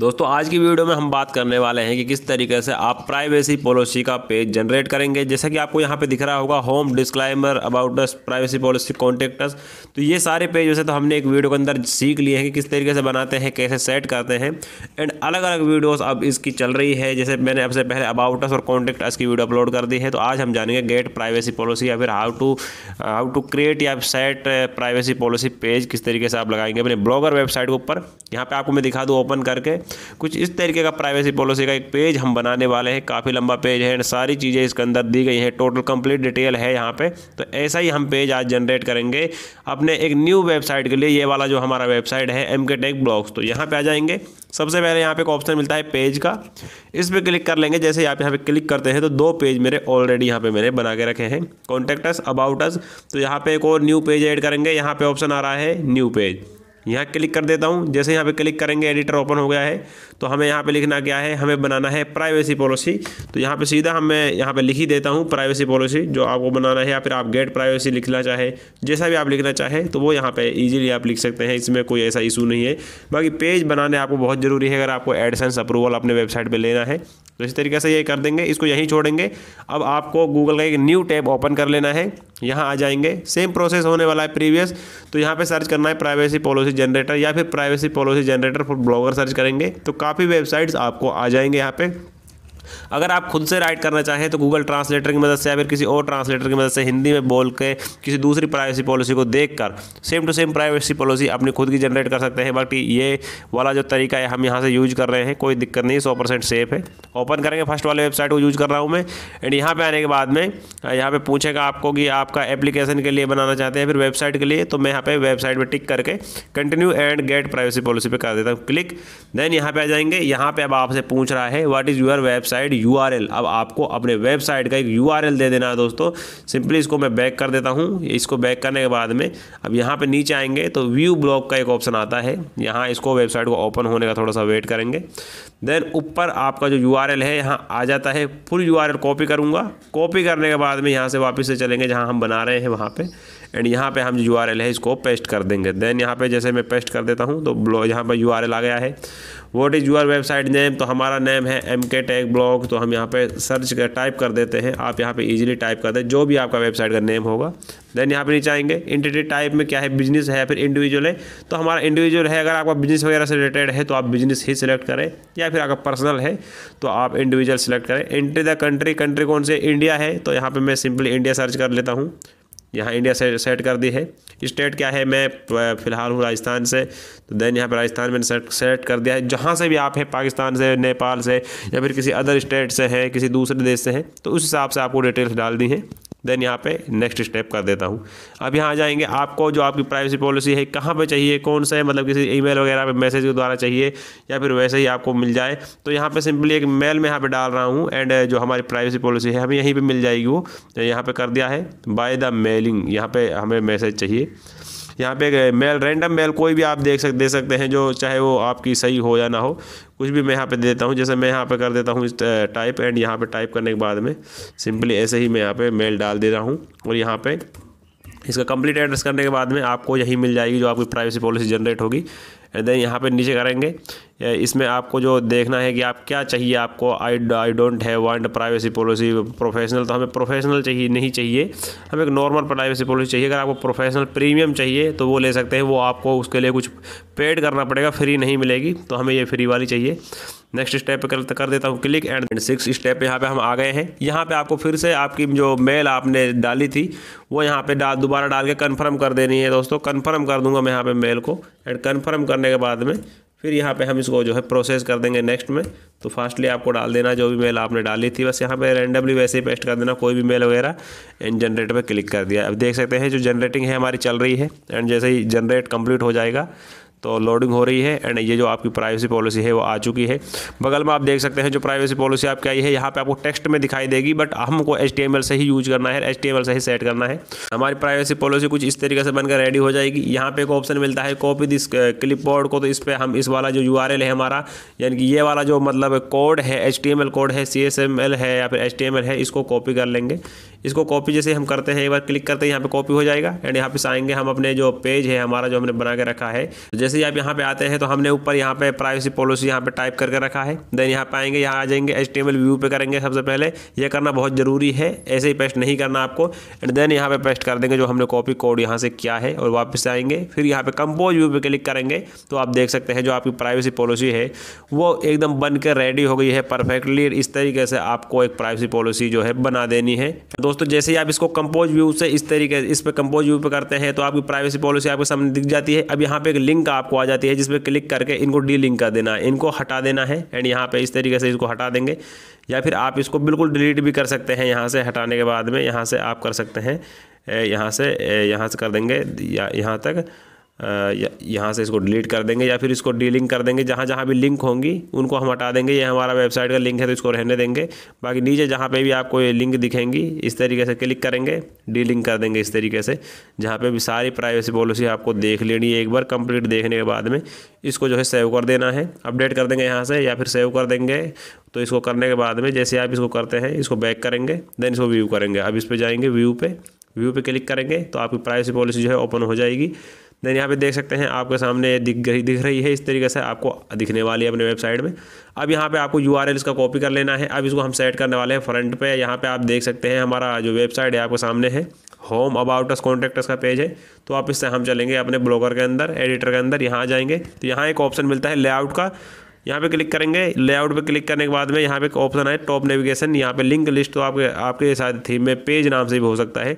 दोस्तों आज की वीडियो में हम बात करने वाले हैं कि किस तरीके से आप प्राइवेसी पॉलिसी का पेज जनरेट करेंगे जैसा कि आपको यहाँ पे दिख रहा होगा home disclaimer about us privacy policy contacts तो ये सारे पेज वैसे तो हमने एक वीडियो के अंदर सीख लिए हैं कि किस तरीके से बनाते हैं कैसे सेट करते हैं एंड अलग अलग वीडियोज़ अब इसकी चल रही है जैसे मैंने अब पहले अबाउट अस और कॉन्टेक्ट अस की वीडियो अपलोड कर दी है तो आज हम जानेंगे गेट प्राइवेसी पॉलिसी या फिर how to how to create या सेट प्राइवेसी पॉलिसी पेज किस तरीके से आप लगाएंगे अपने ब्लॉगर वेबसाइट के ऊपर यहाँ पर आपको मैं दिखा दूँ ओपन करके कुछ इस तरीके का प्राइवेसी पॉलिसी का एक पेज हम बनाने वाले हैं काफ़ी लंबा पेज है एंड सारी चीज़ें इसके अंदर दी गई हैं टोटल कंप्लीट डिटेल है यहाँ पे तो ऐसा ही हम पेज आज जनरेट करेंगे अपने एक न्यू वेबसाइट के लिए ये वाला जो हमारा वेबसाइट है एम के टेक ब्लॉग्स तो यहाँ पर आ जाएंगे सबसे पहले यहाँ पर एक ऑप्शन मिलता है पेज का इस पर क्लिक कर लेंगे जैसे आप यहाँ पर क्लिक करते हैं तो दो पेज मेरे ऑलरेडी यहाँ पर मैंने बना के रखे हैं कॉन्टैक्ट अबाउट अस तो यहाँ पर एक और न्यू पेज ऐड करेंगे यहाँ पर ऑप्शन आ रहा है न्यू पेज यहाँ क्लिक कर देता हूँ जैसे यहाँ पे क्लिक करेंगे एडिटर ओपन हो गया है तो हमें यहाँ पे लिखना क्या है हमें बनाना है प्राइवेसी पॉलिसी तो यहाँ पे सीधा हम मैं यहाँ पे लिख ही देता हूँ प्राइवेसी पॉलिसी जो आपको बनाना है या फिर आप गेट प्राइवेसी लिखना चाहे जैसा भी आप लिखना चाहे तो वो यहाँ पर ईजिली आप लिख सकते हैं इसमें कोई ऐसा इशू नहीं है बाकी पेज बनाने आपको बहुत ज़रूरी है अगर आपको एडसेंस अप्रूवल अपने वेबसाइट पर लेना है तो इस तरीके से ये कर देंगे इसको यहीं छोड़ेंगे अब आपको गूगल का एक न्यू टैब ओपन कर लेना है यहाँ आ जाएंगे सेम प्रोसेस होने वाला है प्रीवियस तो यहाँ पे सर्च करना है प्राइवेसी पॉलिसी जनरेटर या फिर privacy policy generator for blogger search करेंगे तो काफ़ी वेबसाइट्स आपको आ जाएंगे यहाँ पे अगर आप खुद से राइट करना चाहें तो गूगल ट्रांसलेटर की मदद से या फिर किसी और ट्रांसलेटर की मदद से हिंदी में बोल के किसी दूसरी प्राइवेसी पॉलिसी को देख कर same to same privacy policy अपनी खुद की जनरेट कर सकते हैं बाकी ये वाला जो तरीका है हम यहाँ से यूज कर रहे हैं कोई दिक्कत नहीं सौ परसेंट सेफ है ओपन करेंगे फर्स्ट वाले वेबसाइट को यूज कर रहा हूँ मैं एंड यहाँ पर आने के बाद में यहाँ पर पूछेगा आपको कि आपका एप्लीकेशन के लिए बनाना चाहते हैं फिर वेबसाइट के लिए तो मैं यहाँ पर वेबसाइट पर टिक करके continue and get privacy policy पर कर देता हूँ क्लिक देन यहाँ पर आ जाएंगे यहाँ पर अब आपसे पूछ रहा है what is your website website URL अब आपको अपने वेबसाइट का एक यूआरएल दे देना है दोस्तों सिंपली इसको मैं बैक कर देता हूं इसको बैक करने के बाद में अब यहां पे नीचे आएंगे तो व्यू ब्लॉग का एक ऑप्शन आता है यहां इसको वेबसाइट को ओपन होने का थोड़ा सा वेट करेंगे देन ऊपर आपका जो यू है यहाँ आ जाता है फुल यू कॉपी करूँगा कॉपी करने के बाद में यहाँ से वापस से चलेंगे जहाँ हम बना रहे हैं वहाँ पर एंड यहाँ पे हम जो यू है इसको पेस्ट कर देंगे देन यहाँ पे जैसे मैं पेस्ट कर देता हूँ तो ब्लॉग यहाँ पर यू आ गया है what is your website name तो हमारा नेम है एम के टैग ब्लॉग तो हम यहाँ पे सर्च कर टाइप कर देते हैं आप यहाँ पे इजीली टाइप कर दें जो भी आपका वेबसाइट का नेम होगा देन यहाँ पे नीचे आएंगे इंटिटी टाइप में क्या है बिजनेस है या फिर इंडिविजुअल है तो हमारा इंडिविजुअल है अगर आपका बिजनेस वगैरह से रिलेटेड है तो आप बिजनेस ही सिलेक्ट करें या फिर आपका पर्सनल है तो आप इंडिविजुअल सिलेक्ट करें इंट्री द कंट्री कंट्री कौन से इंडिया है तो यहाँ पर मैं सिंपली इंडिया सर्च कर लेता हूँ यहाँ इंडिया से सेट कर दी है स्टेट क्या है मैं फ़िलहाल हूँ राजस्थान से तो देन यहाँ पर राजस्थान मैंने सेट सेलेक्ट कर दिया है जहाँ से भी आप हैं पाकिस्तान से नेपाल से या फिर किसी अदर स्टेट से हैं किसी दूसरे देश से हैं तो उस हिसाब से आपको डिटेल्स डाल दी हैं देन यहाँ पे नेक्स्ट स्टेप कर देता हूँ अब यहाँ आ जाएंगे आपको जो आपकी प्राइवेसी पॉलिसी है कहाँ पे चाहिए कौन सा है मतलब किसी ईमेल वगैरह पे मैसेज के द्वारा चाहिए या फिर वैसे ही आपको मिल जाए तो यहाँ पे सिंपली एक मेल में यहाँ पे डाल रहा हूँ एंड जो हमारी प्राइवेसी पॉलिसी है हमें यहीं पर मिल जाएगी वो तो यहाँ पर कर दिया है बाय द मेलिंग यहाँ पर हमें मैसेज चाहिए यहाँ पे मेल रैंडम मेल कोई भी आप देख सक दे सकते हैं जो चाहे वो आपकी सही हो या ना हो कुछ भी मैं यहाँ पे देता हूँ जैसे मैं यहाँ पे कर देता हूँ टाइप एंड यहाँ पे टाइप करने के बाद में सिंपली ऐसे ही मैं यहाँ पे मेल डाल दे रहा हूँ और यहाँ पे इसका कंप्लीट एड्रेस करने के बाद में आपको यहीं मिल जाएगी जो आपकी प्राइवेसी पॉलिसी जनरेट होगी एंड देन यहाँ पे नीचे करेंगे इसमें आपको जो देखना है कि आप क्या चाहिए आपको आई आई डोंट है वांट प्राइवेसी पॉलिसी प्रोफेशनल तो हमें प्रोफेशनल चाहिए नहीं चाहिए हमें एक नॉर्मल प्राइवेसी पॉलिसी चाहिए अगर आपको प्रोफेशनल प्रीमियम चाहिए तो वो ले सकते हैं वो आपको उसके लिए कुछ पेड करना पड़ेगा फ्री नहीं मिलेगी तो हमें ये फ्री वाली चाहिए नेक्स्ट स्टेप कर, कर देता हूँ क्लिक एंड सिक्स स्टेप यहाँ पे हम आ गए हैं यहाँ पे आपको फिर से आपकी जो मेल आपने डाली थी वो यहाँ पे डाल दोबारा डाल के कन्फर्म कर देनी है दोस्तों कन्फर्म कर दूंगा मैं यहाँ पे मेल को एंड कन्फर्म करने के बाद में फिर यहाँ पे हम इसको जो है प्रोसेस कर देंगे नेक्स्ट में तो फास्टली आपको डाल देना जो भी मेल आपने डाली थी बस यहाँ पे रैंडमली वैसे ही पेस्ट कर देना कोई भी मेल वगैरह एंड जनरेट पे क्लिक कर दिया अब देख सकते हैं जो जनरेटिंग है हमारी चल रही है एंड जैसे ही जनरेट कंप्लीट हो जाएगा तो लोडिंग हो रही है एंड ये जो आपकी प्राइवेसी पॉलिसी है वो आ चुकी है बगल में आप देख सकते हैं जो प्राइवेसी पॉलिसी आपकी आई है यहाँ पे आपको टेक्स्ट में दिखाई देगी बट हमको एच से ही यूज करना है एच से ही सेट करना है हमारी प्राइवेसी पॉलिसी कुछ इस तरीके से बनकर रेडी हो जाएगी यहाँ पे एक ऑप्शन मिलता है कॉपी दिस क्लिप को तो इस पर हम इस वाला जो यू है हमारा यानी कि ये वाला जो मतलब कोड है एच कोड है सी है या फिर एच है इसको कॉपी कर लेंगे इसको कॉपी जैसे हम करते हैं एक बार क्लिक करते हैं यहाँ पे कॉपी हो जाएगा एंड यहाँ पे आएंगे हम अपने जो पेज है हमारा जो हमने बना के रखा है जैसे ही आप यहाँ पे आते हैं तो हमने ऊपर यहाँ पे प्राइवेसी पॉलिसी यहाँ पे टाइप करके रखा है देन यहाँ पे आएंगे यहाँ आ जाएंगे एच व्यू पे करेंगे सबसे पहले ये करना बहुत ज़रूरी है ऐसे ही पेस्ट नहीं करना आपको एंड देन यहाँ पे पेस्ट कर देंगे जो हमने कॉपी कोड यहाँ से किया है और वापस आएंगे फिर यहाँ पे कंपोज व्यू पे क्लिक करेंगे तो आप देख सकते हैं जो आपकी प्राइवेसी पॉलिसी है वो एकदम बन के रेडी हो गई है परफेक्टली इस तरीके से आपको एक प्राइवेसी पॉलिसी जो है बना देनी है दोस्तों जैसे ही आप इसको कंपोज व्यू से इस तरीके इस पर कंपोज व्यू पर करते हैं तो आपकी प्राइवेसी पॉलिसी आपके सामने दिख जाती है अब यहाँ पर एक लिंक आपको आ जाती है जिसमें क्लिक करके इनको डी लिंक कर देना है इनको हटा देना है एंड यहाँ पे इस तरीके से इसको हटा देंगे या फिर आप इसको बिल्कुल डिलीट भी कर सकते हैं यहाँ से हटाने के बाद में यहाँ से आप कर सकते हैं यहाँ से यहाँ से कर देंगे या यहाँ तक यहाँ से इसको डिलीट कर देंगे या फिर इसको डीलिंक कर देंगे जहाँ जहाँ भी लिंक होंगी उनको हम हटा देंगे ये हमारा वेबसाइट का लिंक है तो इसको रहने देंगे बाकी नीचे जहाँ पे भी आपको ये लिंक दिखेंगी इस तरीके से क्लिक करेंगे डीलिंक कर देंगे इस तरीके से जहाँ पे भी सारी प्राइवेसी पॉलिसी आपको देख लेनी है एक बार कंप्लीट देखने के बाद में इसको जो है सेव कर देना है अपडेट कर देंगे यहाँ से या फिर सेव कर देंगे तो इसको करने के बाद में जैसे आप इसको करते हैं इसको बैक करेंगे देन इसको व्यू करेंगे अब इस पर जाएंगे व्यू पे व्यू पर क्लिक करेंगे तो आपकी प्राइवेसी पॉलिसी जो है ओपन हो जाएगी देन यहाँ पे देख सकते हैं आपके सामने दिख गई दिख रही है इस तरीके से आपको दिखने वाली है अपने वेबसाइट में अब यहाँ पे आपको यू आर इसका कॉपी कर लेना है अब इसको हम सेट करने वाले हैं फ्रंट पे यहाँ पे आप देख सकते हैं हमारा जो वेबसाइट है आपके सामने है होम अबाउट अस कॉन्टैक्टस का पेज है तो आप इससे हम चलेंगे अपने ब्लॉगर के अंदर एडिटर के अंदर यहाँ जाएंगे तो यहाँ एक ऑप्शन मिलता है लेआउट का यहाँ पे क्लिक करेंगे लेआउट पे क्लिक करने के बाद में यहाँ पे एक ऑप्शन है टॉप नेविगेशन यहाँ पे लिंक लिस्ट तो आपके आपके शायद थीम में पेज नाम से भी हो सकता है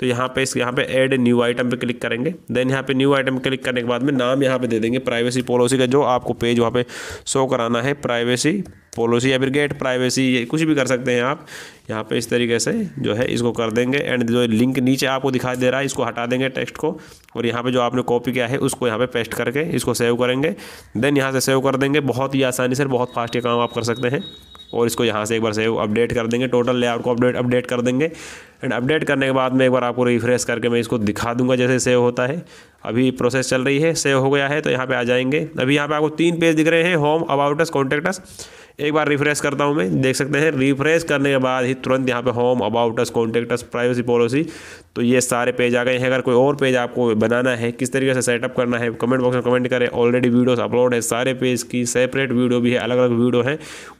तो यहाँ पे इस यहाँ पे ऐड न्यू आइटम पे क्लिक करेंगे देन यहाँ पे न्यू आइटम क्लिक करने के बाद में नाम यहाँ पे दे देंगे प्राइवेसी पॉलिसी का जो आपको पेज वहाँ पे शो कराना है प्राइवेसी पॉलिसी या फिर गेट प्राइवेसी कुछ भी कर सकते हैं आप यहाँ पे इस तरीके से जो है इसको कर देंगे एंड जो लिंक नीचे आपको दिखाई दे रहा है इसको हटा देंगे टेक्स्ट को और यहाँ पे जो आपने कॉपी किया है उसको यहाँ पे पेस्ट करके इसको सेव करेंगे देन यहाँ से सेव कर देंगे बहुत ही आसानी से बहुत फास्ट ये काम आप कर सकते हैं और इसको यहाँ से एक बार सेव अपडेट कर देंगे टोटल लेआउट को अपडेट अपडेट कर देंगे एंड अपडेट करने के बाद मैं एक बार आपको रिफ्रेश करके मैं इसको दिखा दूंगा जैसे सेव होता है अभी प्रोसेस चल रही है सेव हो गया है तो यहाँ पे आ जाएंगे अभी यहाँ पे आपको तीन पेज दिख रहे हैं होम अबाउटस कॉन्टेक्टस एक बार रिफ्रेश करता हूँ मैं देख सकते हैं रिफ्रेश करने के बाद ही तुरंत यहाँ पे home about us contacts privacy policy तो ये सारे पेज आ गए हैं अगर कोई और पेज आपको बनाना है किस तरीके से सेटअप करना है कमेंट बॉक्स में कमेंट करें ऑलरेडी वीडियोस अपलोड है सारे पेज की सेपरेट वीडियो भी है अलग अलग वीडियो है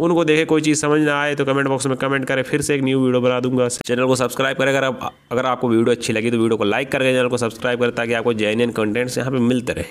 उनको देखे कोई चीज़ समझ ना आए तो कमेंट बॉक्स में कमेंट करें फिर से एक न्यू वीडियो बना दूंगा चैनल को सब्सक्राइब सब्सक्राइब करें अगर आप अगर आपको वीडियो अच्छी लगी तो वीडियो को लाइक करके चैनल को सब्सक्राइब करें ताकि आपको जेन्यन कंटेंट्स यहाँ पर मिलते रहे